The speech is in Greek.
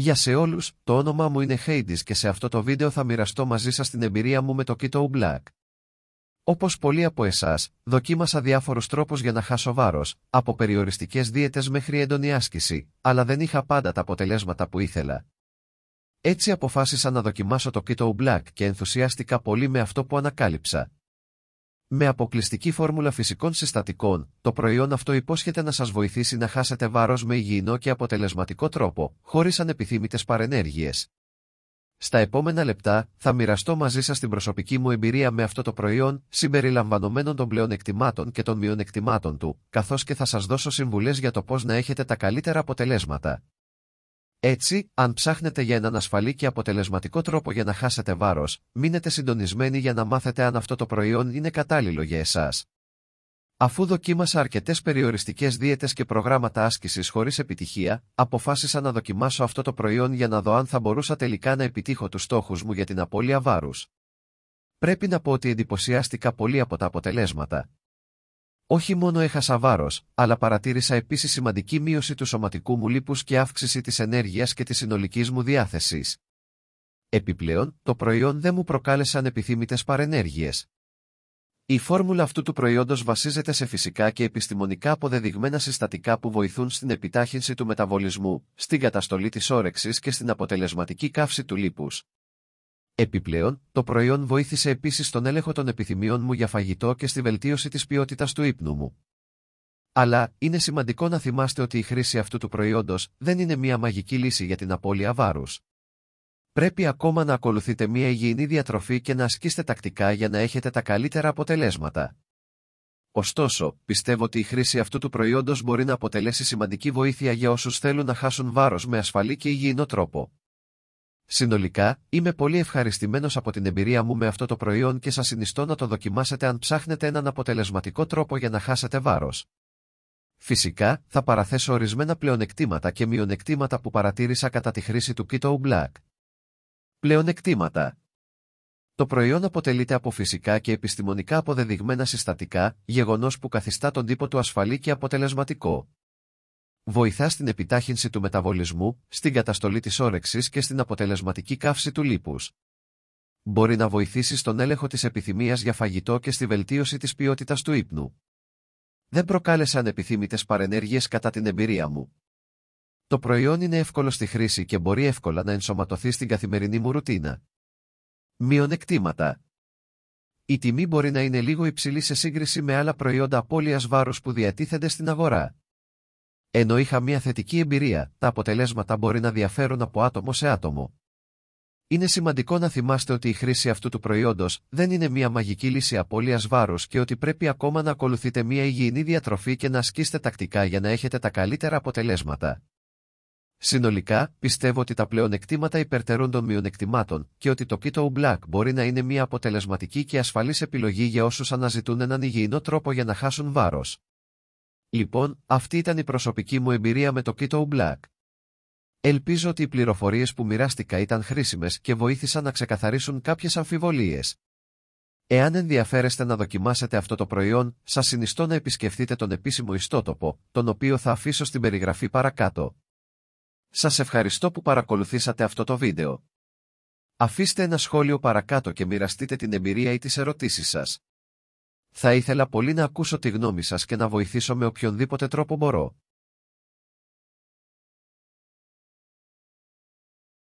Γεια σε όλους, το όνομά μου είναι Hades και σε αυτό το βίντεο θα μοιραστώ μαζί σας την εμπειρία μου με το Keto Black. Όπως πολλοί από εσάς, δοκίμασα διάφορους τρόπους για να χάσω βάρος, από περιοριστικές δίαιτες μέχρι έντονη άσκηση, αλλά δεν είχα πάντα τα αποτελέσματα που ήθελα. Έτσι αποφάσισα να δοκιμάσω το Keto Black και ενθουσιάστηκα πολύ με αυτό που ανακάλυψα. Με αποκλειστική φόρμουλα φυσικών συστατικών, το προϊόν αυτό υπόσχεται να σας βοηθήσει να χάσετε βάρος με υγιεινό και αποτελεσματικό τρόπο, χωρίς ανεπιθύμητες παρενέργειες. Στα επόμενα λεπτά θα μοιραστώ μαζί σας την προσωπική μου εμπειρία με αυτό το προϊόν, συμπεριλαμβανομένων των πλεονεκτημάτων και των μειονεκτημάτων του, καθώς και θα σας δώσω συμβουλές για το πώς να έχετε τα καλύτερα αποτελέσματα. Έτσι, αν ψάχνετε για έναν ασφαλή και αποτελεσματικό τρόπο για να χάσετε βάρος, μείνετε συντονισμένοι για να μάθετε αν αυτό το προϊόν είναι κατάλληλο για εσάς. Αφού δοκίμασα αρκετές περιοριστικές δίαιτες και προγράμματα άσκησης χωρίς επιτυχία, αποφάσισα να δοκιμάσω αυτό το προϊόν για να δω αν θα μπορούσα τελικά να επιτύχω τους στόχους μου για την απώλεια βάρους. Πρέπει να πω ότι εντυπωσιάστηκα πολύ από τα αποτελέσματα, όχι μόνο έχασα βάρος, αλλά παρατήρησα επίσης σημαντική μείωση του σωματικού μου λίπους και αύξηση της ενέργειας και της συνολικής μου διάθεσης. Επιπλέον, το προϊόν δεν μου προκάλεσε ανεπιθύμητε παρενέργειες. Η φόρμουλα αυτού του προϊόντος βασίζεται σε φυσικά και επιστημονικά αποδεδειγμένα συστατικά που βοηθούν στην επιτάχυνση του μεταβολισμού, στην καταστολή της όρεξης και στην αποτελεσματική καύση του λίπους. Επιπλέον, το προϊόν βοήθησε επίσης στον έλεγχο των επιθυμιών μου για φαγητό και στη βελτίωση της ποιότητας του ύπνου μου. Αλλά, είναι σημαντικό να θυμάστε ότι η χρήση αυτού του προϊόντος δεν είναι μια μαγική λύση για την απώλεια βάρους. Πρέπει ακόμα να ακολουθείτε μια υγιεινή διατροφή και να ασκήσετε τακτικά για να έχετε τα καλύτερα αποτελέσματα. Ωστόσο, πιστεύω ότι η χρήση αυτού του προϊόντος μπορεί να αποτελέσει σημαντική βοήθεια για όσους θέλουν να χάσουν βάρος με ασφαλή και υγιεινό τρόπο. Συνολικά, είμαι πολύ ευχαριστημένος από την εμπειρία μου με αυτό το προϊόν και σας συνιστώ να το δοκιμάσετε αν ψάχνετε έναν αποτελεσματικό τρόπο για να χάσετε βάρος. Φυσικά, θα παραθέσω ορισμένα πλεονεκτήματα και μειονεκτήματα που παρατήρησα κατά τη χρήση του Keto Black. Πλεονεκτήματα Το προϊόν αποτελείται από φυσικά και επιστημονικά αποδεδειγμένα συστατικά, γεγονός που καθιστά τον τύπο του ασφαλή και αποτελεσματικό. Βοηθά στην επιτάχυνση του μεταβολισμού, στην καταστολή της όρεξης και στην αποτελεσματική καύση του λίπους. Μπορεί να βοηθήσει στον έλεγχο της επιθυμίας για φαγητό και στη βελτίωση της ποιότητας του ύπνου. Δεν προκάλεσαν επιθύμητες παρενέργειες κατά την εμπειρία μου. Το προϊόν είναι εύκολο στη χρήση και μπορεί εύκολα να ενσωματωθεί στην καθημερινή μου ρουτίνα. Μειονεκτήματα. Η τιμή μπορεί να είναι λίγο υψηλή σε σύγκριση με άλλα προϊόντα απώλειας βάρους που διατίθενται στην αγορά. Ενώ είχα μια θετική εμπειρία, τα αποτελέσματα μπορεί να διαφέρουν από άτομο σε άτομο. Είναι σημαντικό να θυμάστε ότι η χρήση αυτού του προϊόντος δεν είναι μια μαγική λύση απώλειας βάρους και ότι πρέπει ακόμα να ακολουθείτε μια υγιεινή διατροφή και να ασκήσετε τακτικά για να έχετε τα καλύτερα αποτελέσματα. Συνολικά, πιστεύω ότι τα πλεονεκτήματα υπερτερούν των μειονεκτημάτων και ότι το Keto Black μπορεί να είναι μια αποτελεσματική και ασφαλής επιλογή για όσους αναζητούν έναν υγιεινό τρόπο για να χάσουν βάρος. Λοιπόν, αυτή ήταν η προσωπική μου εμπειρία με το Keto Black. Ελπίζω ότι οι πληροφορίες που μοιράστηκα ήταν χρήσιμες και βοήθησαν να ξεκαθαρίσουν κάποιες αμφιβολίες. Εάν ενδιαφέρεστε να δοκιμάσετε αυτό το προϊόν, σας συνιστώ να επισκεφτείτε τον επίσημο ιστότοπο, τον οποίο θα αφήσω στην περιγραφή παρακάτω. Σας ευχαριστώ που παρακολουθήσατε αυτό το βίντεο. Αφήστε ένα σχόλιο παρακάτω και μοιραστείτε την εμπειρία ή τις ερωτήσεις σας. Θα ήθελα πολύ να ακούσω τη γνώμη σας και να βοηθήσω με οποιονδήποτε τρόπο μπορώ.